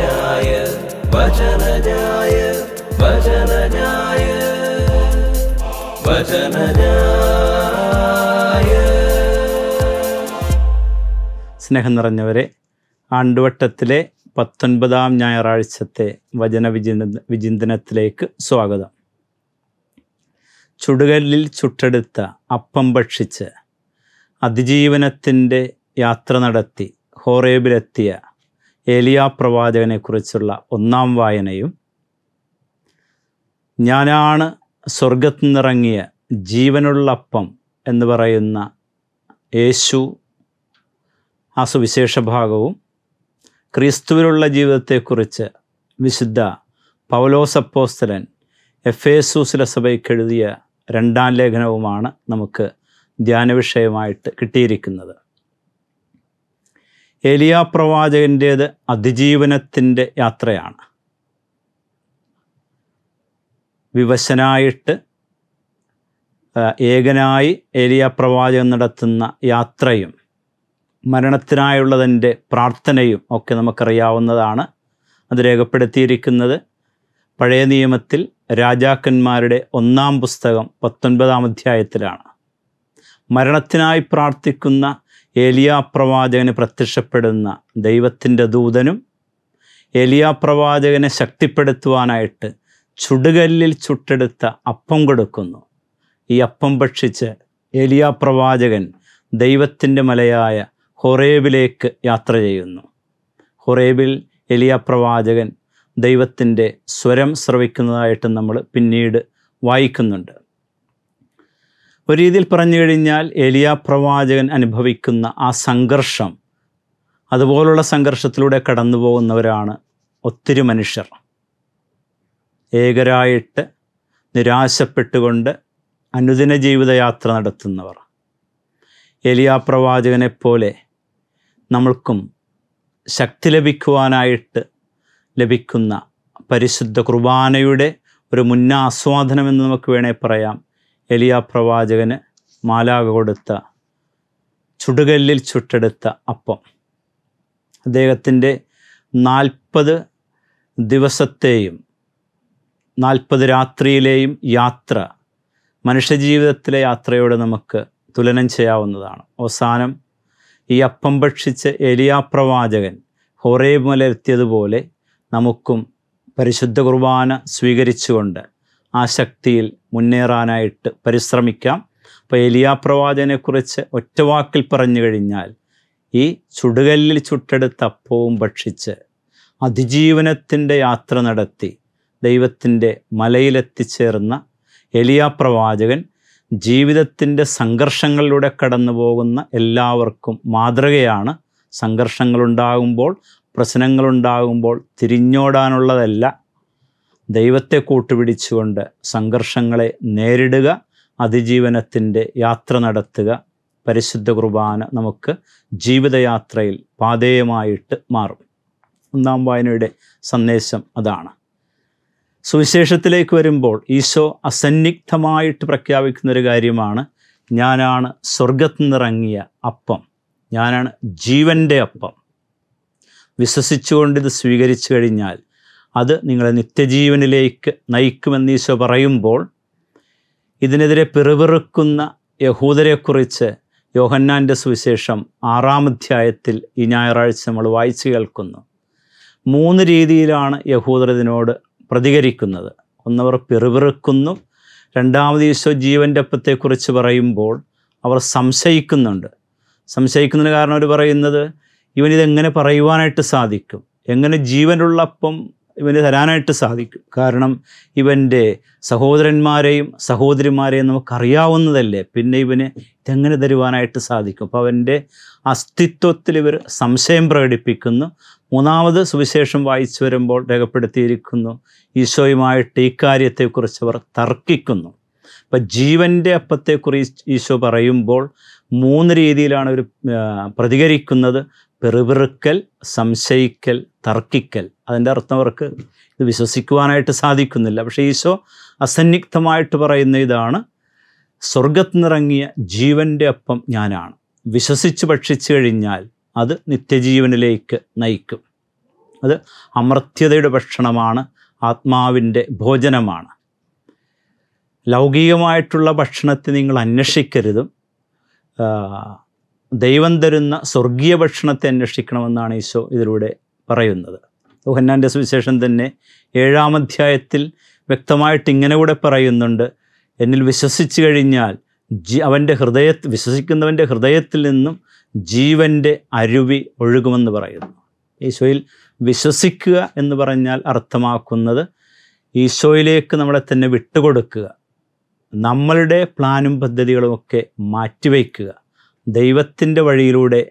വചനജായ വചനജായ വചനജായ വചനജായ സ്നേഹം നിറഞ്ഞവരെ ആണ്ടുവട്ടത്തിലെ പത്തൊൻപതാം ഞായറാഴ്ചത്തെ വചന വിചിന്ത വിചിന്തനത്തിലേക്ക് സ്വാഗതം ചുടുകല്ലിൽ ചുട്ടെടുത്ത അപ്പം ഭക്ഷിച്ച് അതിജീവനത്തിൻ്റെ യാത്ര നടത്തി ഹോറേബിലെത്തിയ ഏലിയാ പ്രവാചകനെക്കുറിച്ചുള്ള ഒന്നാം വായനയും ഞാനാണ് സ്വർഗത്തു നിന്നിറങ്ങിയ ജീവനുള്ള അപ്പം എന്ന് പറയുന്ന യേശു ആ സുവിശേഷ ഭാഗവും ക്രിസ്തുവിലുള്ള ജീവിതത്തെക്കുറിച്ച് വിശുദ്ധ പൗലോസപ്പോസ്തലൻ എഫ് എസൂസിലെ സഭയ്ക്ക് എഴുതിയ രണ്ടാം ലേഖനവുമാണ് നമുക്ക് ധ്യാന വിഷയമായിട്ട് കിട്ടിയിരിക്കുന്നത് ഏലിയാ പ്രവാചകൻ്റേത് അതിജീവനത്തിൻ്റെ യാത്രയാണ് വിവശനായിട്ട് ഏകനായി എലിയ പ്രവാചകൻ നടത്തുന്ന യാത്രയും മരണത്തിനായുള്ളതിൻ്റെ പ്രാർത്ഥനയും ഒക്കെ നമുക്കറിയാവുന്നതാണ് അത് രേഖപ്പെടുത്തിയിരിക്കുന്നത് പഴയ നിയമത്തിൽ രാജാക്കന്മാരുടെ ഒന്നാം പുസ്തകം പത്തൊൻപതാം അധ്യായത്തിലാണ് മരണത്തിനായി പ്രാർത്ഥിക്കുന്ന ഏലിയാ പ്രവാചകന് പ്രത്യക്ഷപ്പെടുന്ന ദൈവത്തിൻ്റെ ദൂതനും ഏലിയാ പ്രവാചകനെ ശക്തിപ്പെടുത്തുവാനായിട്ട് ചുടുകല്ലിൽ ചുട്ടെടുത്ത അപ്പം കൊടുക്കുന്നു ഈ അപ്പം ഭക്ഷിച്ച് ഏലിയാ പ്രവാചകൻ ദൈവത്തിൻ്റെ മലയായ ഹൊറേബിലേക്ക് യാത്ര ചെയ്യുന്നു ഹൊറേബിൽ എലിയ പ്രവാചകൻ ദൈവത്തിൻ്റെ സ്വരം ശ്രവിക്കുന്നതായിട്ട് നമ്മൾ പിന്നീട് വായിക്കുന്നുണ്ട് ഒരു രീതിയിൽ പറഞ്ഞു കഴിഞ്ഞാൽ എലിയ പ്രവാചകൻ അനുഭവിക്കുന്ന ആ സംഘർഷം അതുപോലുള്ള സംഘർഷത്തിലൂടെ കടന്നു പോകുന്നവരാണ് ഒത്തിരി മനുഷ്യർ ഏകരായിട്ട് നിരാശപ്പെട്ടുകൊണ്ട് അനുദിന ജീവിതയാത്ര നടത്തുന്നവർ എലിയ പ്രവാചകനെപ്പോലെ നമ്മൾക്കും ശക്തി ലഭിക്കുവാനായിട്ട് ലഭിക്കുന്ന പരിശുദ്ധ കുർബാനയുടെ ഒരു മുന്നാസ്വാദനമെന്ന് നമുക്ക് വേണേൽ പറയാം എലിയാ പ്രവാചകന് മാലാക കൊടുത്ത ചുടുകല്ലിൽ ചുട്ടെടുത്ത അപ്പം അദ്ദേഹത്തിൻ്റെ നാൽപ്പത് ദിവസത്തെയും നാൽപ്പത് രാത്രിയിലെയും യാത്ര മനുഷ്യജീവിതത്തിലെ യാത്രയോട് നമുക്ക് തുലനം ചെയ്യാവുന്നതാണ് അവസാനം ഈ അപ്പം ഭക്ഷിച്ച് എലിയാ പ്രവാചകൻ ഹൊറേബ് മലയെത്തിയതുപോലെ നമുക്കും പരിശുദ്ധ കുർബാന സ്വീകരിച്ചുകൊണ്ട് ആ ശക്തിയിൽ മുന്നേറാനായിട്ട് പരിശ്രമിക്കാം അപ്പോൾ എലിയാ പ്രവാചനെക്കുറിച്ച് ഒറ്റ വാക്കിൽ പറഞ്ഞു കഴിഞ്ഞാൽ ഈ ചുടുകല്ലിൽ ചുട്ടെടുത്ത അപ്പവും ഭക്ഷിച്ച് അതിജീവനത്തിൻ്റെ യാത്ര നടത്തി ദൈവത്തിൻ്റെ മലയിലെത്തിച്ചേർന്ന എലിയാ പ്രവാചകൻ ജീവിതത്തിൻ്റെ സംഘർഷങ്ങളിലൂടെ കടന്നു പോകുന്ന എല്ലാവർക്കും മാതൃകയാണ് സംഘർഷങ്ങളുണ്ടാകുമ്പോൾ പ്രശ്നങ്ങളുണ്ടാകുമ്പോൾ തിരിഞ്ഞോടാനുള്ളതല്ല ദൈവത്തെ കൂട്ടുപിടിച്ചുകൊണ്ട് സംഘർഷങ്ങളെ നേരിടുക അതിജീവനത്തിൻ്റെ യാത്ര നടത്തുക പരിശുദ്ധ കുർബാന നമുക്ക് ജീവിതയാത്രയിൽ പാതേയമായിട്ട് മാറും ഒന്നാം വായനയുടെ സന്ദേശം അതാണ് സുവിശേഷത്തിലേക്ക് വരുമ്പോൾ ഈശോ അസന്നിഗ്ധമായിട്ട് ഒരു കാര്യമാണ് ഞാനാണ് സ്വർഗത്തു നിന്നിറങ്ങിയ അപ്പം ഞാനാണ് ജീവൻ്റെ അപ്പം വിശ്വസിച്ചുകൊണ്ട് ഇത് സ്വീകരിച്ചു കഴിഞ്ഞാൽ അത് നിങ്ങളെ നിത്യജീവനിലേക്ക് നയിക്കുമെന്ന് ഈശോ പറയുമ്പോൾ ഇതിനെതിരെ പിറുപിറുക്കുന്ന യഹൂദരെക്കുറിച്ച് യോഹന്നാൻ്റെ സുവിശേഷം ആറാം അധ്യായത്തിൽ ഈ ഞായറാഴ്ച നമ്മൾ വായിച്ചു കേൾക്കുന്നു മൂന്ന് രീതിയിലാണ് യഹൂദർ ഇതിനോട് പ്രതികരിക്കുന്നത് ഒന്നവർ പിറുപിറുക്കുന്നു രണ്ടാമത് ഈശോ ജീവൻ്റെ അപ്പത്തെക്കുറിച്ച് പറയുമ്പോൾ അവർ സംശയിക്കുന്നുണ്ട് സംശയിക്കുന്നതിന് കാരണം അവർ പറയുന്നത് ഇവനിതെങ്ങനെ പറയുവാനായിട്ട് സാധിക്കും എങ്ങനെ ജീവനുള്ള ഇവന് തരാനായിട്ട് സാധിക്കും കാരണം ഇവൻ്റെ സഹോദരന്മാരെയും സഹോദരിമാരെയും നമുക്കറിയാവുന്നതല്ലേ പിന്നെ ഇവന് ഇതെങ്ങനെ തരുവാനായിട്ട് സാധിക്കും അപ്പോൾ അവൻ്റെ അസ്തിത്വത്തിൽ ഇവർ സംശയം പ്രകടിപ്പിക്കുന്നു മൂന്നാമത് സുവിശേഷം വായിച്ചു വരുമ്പോൾ രേഖപ്പെടുത്തിയിരിക്കുന്നു ഈശോയുമായിട്ട് ഇക്കാര്യത്തെക്കുറിച്ച് അവർ തർക്കിക്കുന്നു അപ്പം ജീവൻ്റെ അപ്പത്തെക്കുറിച്ച് ഈശോ പറയുമ്പോൾ മൂന്ന് രീതിയിലാണ് അവർ പ്രതികരിക്കുന്നത് പെറുപിറുക്കൽ സംശയിക്കൽ തർക്കിക്കൽ അതിൻ്റെ അർത്ഥം അവർക്ക് ഇത് വിശ്വസിക്കുവാനായിട്ട് സാധിക്കുന്നില്ല പക്ഷേ ഈശോ അസന്നിഗ്ധമായിട്ട് പറയുന്ന ഇതാണ് നിറങ്ങിയ ജീവൻ്റെ അപ്പം ഞാനാണ് വിശ്വസിച്ച് ഭക്ഷിച്ചു കഴിഞ്ഞാൽ അത് നിത്യജീവനിലേക്ക് നയിക്കും അത് അമർത്യതയുടെ ഭക്ഷണമാണ് ആത്മാവിൻ്റെ ഭോജനമാണ് ലൗകികമായിട്ടുള്ള ഭക്ഷണത്തെ നിങ്ങൾ അന്വേഷിക്കരുതും ദൈവം തരുന്ന സ്വർഗീയ ഭക്ഷണത്തെ അന്വേഷിക്കണമെന്നാണ് ഈശോ ഇതിലൂടെ പറയുന്നത് യോഹന്നാൻ്റെ സുവിശേഷം തന്നെ ഏഴാം അധ്യായത്തിൽ വ്യക്തമായിട്ട് ഇങ്ങനെ കൂടെ പറയുന്നുണ്ട് എന്നിൽ വിശ്വസിച്ചു കഴിഞ്ഞാൽ ജി അവൻ്റെ ഹൃദയ വിശ്വസിക്കുന്നവൻ്റെ ഹൃദയത്തിൽ നിന്നും ജീവൻ്റെ അരുവി ഒഴുകുമെന്ന് പറയുന്നു ഈശോയിൽ വിശ്വസിക്കുക എന്ന് പറഞ്ഞാൽ അർത്ഥമാക്കുന്നത് ഈശോയിലേക്ക് നമ്മളെ തന്നെ വിട്ടുകൊടുക്കുക നമ്മളുടെ പ്ലാനും പദ്ധതികളുമൊക്കെ മാറ്റിവയ്ക്കുക ദൈവത്തിൻ്റെ വഴിയിലൂടെ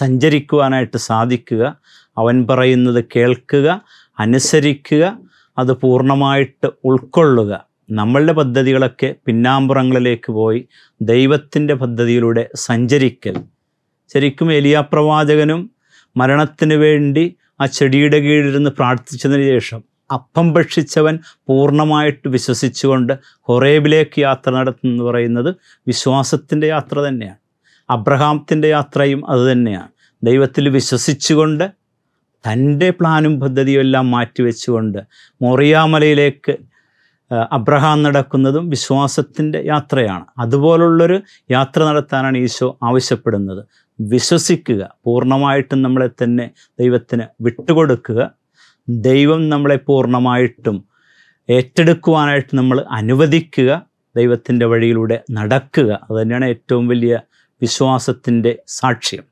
സഞ്ചരിക്കുവാനായിട്ട് സാധിക്കുക അവൻ പറയുന്നത് കേൾക്കുക അനുസരിക്കുക അത് പൂർണ്ണമായിട്ട് ഉൾക്കൊള്ളുക നമ്മളുടെ പദ്ധതികളൊക്കെ പിന്നാമ്പുറങ്ങളിലേക്ക് പോയി ദൈവത്തിൻ്റെ പദ്ധതിയിലൂടെ സഞ്ചരിക്കൽ ശരിക്കും എലിയ പ്രവാചകനും മരണത്തിന് വേണ്ടി ആ ചെടിയുടെ കീഴിലിരുന്ന് പ്രാർത്ഥിച്ചതിന് ശേഷം അപ്പം ഭക്ഷിച്ചവൻ പൂർണ്ണമായിട്ട് വിശ്വസിച്ചുകൊണ്ട് ഹൊറേബിലേക്ക് യാത്ര നടത്തുന്നു പറയുന്നത് വിശ്വാസത്തിൻ്റെ യാത്ര തന്നെയാണ് അബ്രഹാമത്തിൻ്റെ യാത്രയും അതുതന്നെയാണ് ദൈവത്തിൽ വിശ്വസിച്ചുകൊണ്ട് തൻ്റെ പ്ലാനും പദ്ധതിയും എല്ലാം മാറ്റിവെച്ചുകൊണ്ട് മോറിയാമലയിലേക്ക് അബ്രഹാം നടക്കുന്നതും വിശ്വാസത്തിൻ്റെ യാത്രയാണ് അതുപോലുള്ളൊരു യാത്ര നടത്താനാണ് ഈശോ ആവശ്യപ്പെടുന്നത് വിശ്വസിക്കുക പൂർണ്ണമായിട്ടും നമ്മളെ തന്നെ ദൈവത്തിന് വിട്ടുകൊടുക്കുക ദൈവം നമ്മളെ പൂർണ്ണമായിട്ടും ഏറ്റെടുക്കുവാനായിട്ട് നമ്മൾ അനുവദിക്കുക ദൈവത്തിൻ്റെ വഴിയിലൂടെ നടക്കുക അതുതന്നെയാണ് ഏറ്റവും വലിയ വിശ്വാസത്തിൻ്റെ സാക്ഷ്യം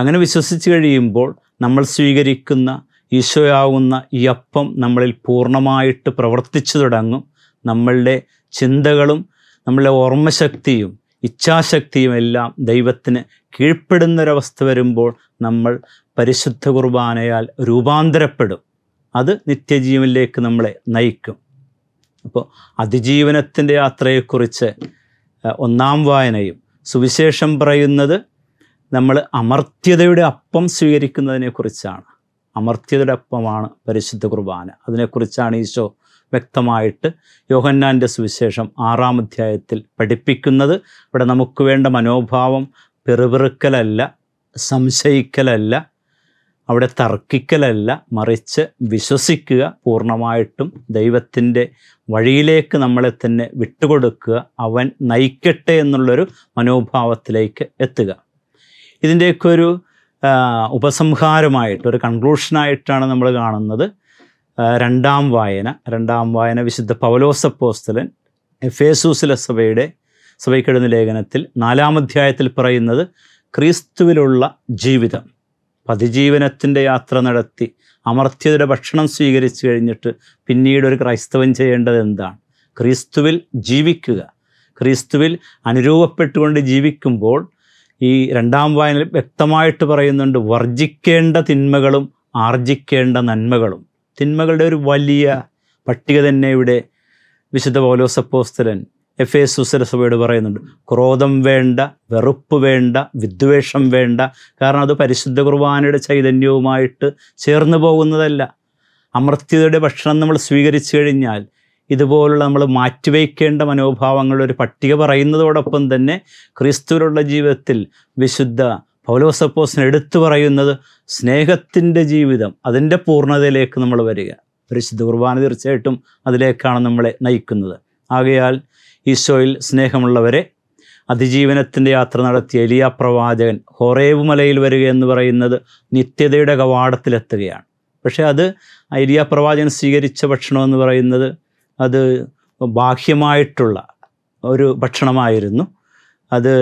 അങ്ങനെ വിശ്വസിച്ച് കഴിയുമ്പോൾ നമ്മൾ സ്വീകരിക്കുന്ന ഈശോയാവുന്ന ഈ അപ്പം നമ്മളിൽ പൂർണ്ണമായിട്ട് പ്രവർത്തിച്ചു തുടങ്ങും നമ്മളുടെ ചിന്തകളും നമ്മളുടെ ഓർമ്മശക്തിയും ഇച്ഛാശക്തിയും എല്ലാം ദൈവത്തിന് കീഴ്പ്പെടുന്നൊരവസ്ഥ വരുമ്പോൾ നമ്മൾ പരിശുദ്ധ കുർബാനയാൽ രൂപാന്തരപ്പെടും അത് നിത്യജീവനിലേക്ക് നമ്മളെ നയിക്കും അപ്പോൾ അതിജീവനത്തിൻ്റെ യാത്രയെക്കുറിച്ച് ഒന്നാം വായനയും സുവിശേഷം പറയുന്നത് നമ്മൾ അമർത്യതയുടെ അപ്പം സ്വീകരിക്കുന്നതിനെക്കുറിച്ചാണ് അമർത്യതയുടെ അപ്പമാണ് പരിശുദ്ധ കുർബാന അതിനെക്കുറിച്ചാണ് ഈശോ വ്യക്തമായിട്ട് യോഹന്നാൻ്റെ സുവിശേഷം ആറാം അധ്യായത്തിൽ പഠിപ്പിക്കുന്നത് ഇവിടെ നമുക്ക് വേണ്ട മനോഭാവം പെറുപെറുക്കലല്ല സംശയിക്കലല്ല അവിടെ തർക്കിക്കലല്ല മറിച്ച് വിശ്വസിക്കുക പൂർണ്ണമായിട്ടും ദൈവത്തിൻ്റെ വഴിയിലേക്ക് നമ്മളെ തന്നെ വിട്ടുകൊടുക്കുക അവൻ നയിക്കട്ടെ എന്നുള്ളൊരു മനോഭാവത്തിലേക്ക് എത്തുക ഇതിൻ്റെയൊക്കെ ഒരു ഉപസംഹാരമായിട്ട് ഒരു കൺക്ലൂഷനായിട്ടാണ് നമ്മൾ കാണുന്നത് രണ്ടാം വായന രണ്ടാം വായന വിശുദ്ധ എ എഫേസൂസിലെ സഭയുടെ സഭയ്ക്കെഴുന്ന ലേഖനത്തിൽ നാലാം അധ്യായത്തിൽ പറയുന്നത് ക്രിസ്തുവിലുള്ള ജീവിതം പതിജീവനത്തിൻ്റെ യാത്ര നടത്തി അമർത്യതയുടെ ഭക്ഷണം സ്വീകരിച്ചു കഴിഞ്ഞിട്ട് പിന്നീട് ഒരു ക്രൈസ്തവൻ ചെയ്യേണ്ടത് എന്താണ് ക്രിസ്തുവിൽ ജീവിക്കുക ക്രിസ്തുവിൽ അനുരൂപപ്പെട്ടുകൊണ്ട് ജീവിക്കുമ്പോൾ ഈ രണ്ടാം വായന വ്യക്തമായിട്ട് പറയുന്നുണ്ട് വർജിക്കേണ്ട തിന്മകളും ആർജിക്കേണ്ട നന്മകളും തിന്മകളുടെ ഒരു വലിയ പട്ടിക തന്നെ ഇവിടെ വിശുദ്ധ പൗലോസപ്പോസ്തരൻ എഫ് എ സുസരസഭയോട് പറയുന്നുണ്ട് ക്രോധം വേണ്ട വെറുപ്പ് വേണ്ട വിദ്വേഷം വേണ്ട കാരണം അത് പരിശുദ്ധ കുർബാനയുടെ ചൈതന്യവുമായിട്ട് ചേർന്ന് പോകുന്നതല്ല അമൃത്യതയുടെ ഭക്ഷണം നമ്മൾ സ്വീകരിച്ചു കഴിഞ്ഞാൽ ഇതുപോലുള്ള നമ്മൾ മാറ്റിവയ്ക്കേണ്ട മനോഭാവങ്ങളൊരു ഒരു പട്ടിക പറയുന്നതോടൊപ്പം തന്നെ ക്രിസ്തുവിലുള്ള ജീവിതത്തിൽ വിശുദ്ധ പൗലോസപ്പോസിന് എടുത്തു പറയുന്നത് സ്നേഹത്തിൻ്റെ ജീവിതം അതിൻ്റെ പൂർണ്ണതയിലേക്ക് നമ്മൾ വരിക പരിശുദ്ധ കുർബാന തീർച്ചയായിട്ടും അതിലേക്കാണ് നമ്മളെ നയിക്കുന്നത് ആകയാൽ ഈശോയിൽ സ്നേഹമുള്ളവരെ അതിജീവനത്തിൻ്റെ യാത്ര നടത്തിയ എലിയ പ്രവാചകൻ ഹൊറേവ് മലയിൽ വരിക എന്ന് പറയുന്നത് നിത്യതയുടെ കവാടത്തിലെത്തുകയാണ് പക്ഷേ അത് എലിയ പ്രവാചകൻ സ്വീകരിച്ച ഭക്ഷണമെന്ന് പറയുന്നത് അത് ബാഹ്യമായിട്ടുള്ള ഒരു ഭക്ഷണമായിരുന്നു അത്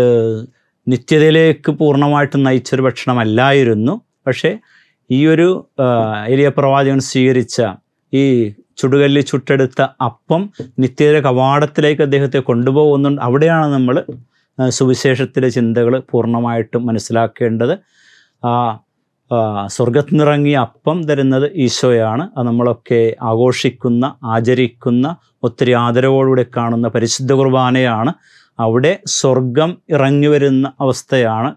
നിത്യതയിലേക്ക് പൂർണ്ണമായിട്ട് നയിച്ചൊരു ഭക്ഷണമല്ലായിരുന്നു പക്ഷേ ഈ ഒരു എലിയ പ്രവാചകൻ സ്വീകരിച്ച ഈ ചുടുകല്ലിൽ ചുട്ടെടുത്ത അപ്പം നിത്യര കവാടത്തിലേക്ക് അദ്ദേഹത്തെ കൊണ്ടുപോകുന്നുണ്ട് അവിടെയാണ് നമ്മൾ സുവിശേഷത്തിലെ ചിന്തകൾ പൂർണ്ണമായിട്ടും മനസ്സിലാക്കേണ്ടത് ആ സ്വർഗത്തിനിറങ്ങിയ അപ്പം തരുന്നത് ഈശോയാണ് അത് നമ്മളൊക്കെ ആഘോഷിക്കുന്ന ആചരിക്കുന്ന ഒത്തിരി ആദരവോടുകൂടി കാണുന്ന പരിശുദ്ധ കുർബാനയാണ് അവിടെ സ്വർഗം ഇറങ്ങി വരുന്ന അവസ്ഥയാണ്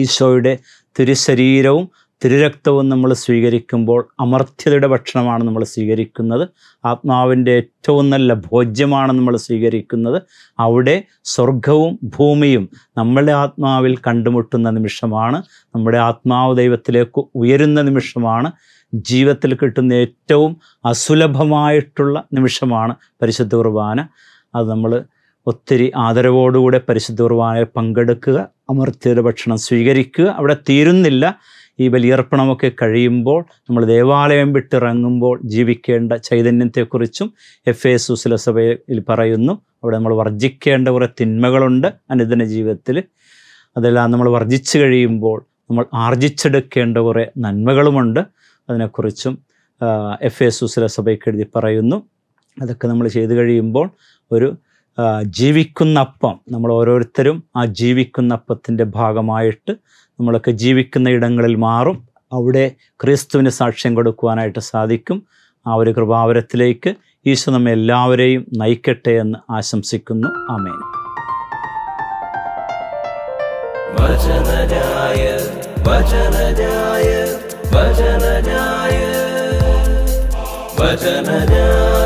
ഈശോയുടെ തിരുശരീരവും തിരുരക്തവും നമ്മൾ സ്വീകരിക്കുമ്പോൾ അമർത്യതയുടെ ഭക്ഷണമാണ് നമ്മൾ സ്വീകരിക്കുന്നത് ആത്മാവിൻ്റെ ഏറ്റവും നല്ല ഭോജ്യമാണ് നമ്മൾ സ്വീകരിക്കുന്നത് അവിടെ സ്വർഗവും ഭൂമിയും നമ്മളുടെ ആത്മാവിൽ കണ്ടുമുട്ടുന്ന നിമിഷമാണ് നമ്മുടെ ആത്മാവ് ദൈവത്തിലേക്ക് ഉയരുന്ന നിമിഷമാണ് ജീവിതത്തിൽ കിട്ടുന്ന ഏറ്റവും അസുലഭമായിട്ടുള്ള നിമിഷമാണ് പരിശുദ്ധ കുർബാന അത് നമ്മൾ ഒത്തിരി ആദരവോടുകൂടെ പരിശുദ്ധ കുർബാനയിൽ പങ്കെടുക്കുക അമർത്യയുടെ ഭക്ഷണം സ്വീകരിക്കുക അവിടെ തീരുന്നില്ല ഈ ബലിയർപ്പണമൊക്കെ കഴിയുമ്പോൾ നമ്മൾ ദേവാലയം വിട്ടിറങ്ങുമ്പോൾ ജീവിക്കേണ്ട ചൈതന്യത്തെക്കുറിച്ചും എഫ് എ സുസില സഭയിൽ പറയുന്നു അവിടെ നമ്മൾ വർജിക്കേണ്ട കുറേ തിന്മകളുണ്ട് അനുദിന ജീവിതത്തിൽ അതെല്ലാം നമ്മൾ വർജിച്ചു കഴിയുമ്പോൾ നമ്മൾ ആർജിച്ചെടുക്കേണ്ട കുറേ നന്മകളുമുണ്ട് അതിനെക്കുറിച്ചും എഫ് എ സുസില സഭയ്ക്ക് എഴുതി പറയുന്നു അതൊക്കെ നമ്മൾ ചെയ്തു കഴിയുമ്പോൾ ഒരു ജീവിക്കുന്നപ്പം നമ്മൾ ഓരോരുത്തരും ആ ജീവിക്കുന്നപ്പത്തിൻ്റെ ഭാഗമായിട്ട് നമ്മളൊക്കെ ജീവിക്കുന്ന ഇടങ്ങളിൽ മാറും അവിടെ ക്രിസ്തുവിന് സാക്ഷ്യം കൊടുക്കുവാനായിട്ട് സാധിക്കും ആ ഒരു കൃപാവരത്തിലേക്ക് ഈശോ നമ്മെ എല്ലാവരെയും നയിക്കട്ടെ എന്ന് ആശംസിക്കുന്നു ആമേൻ വചനരായ വചനരായ വചനരായ വചനരായ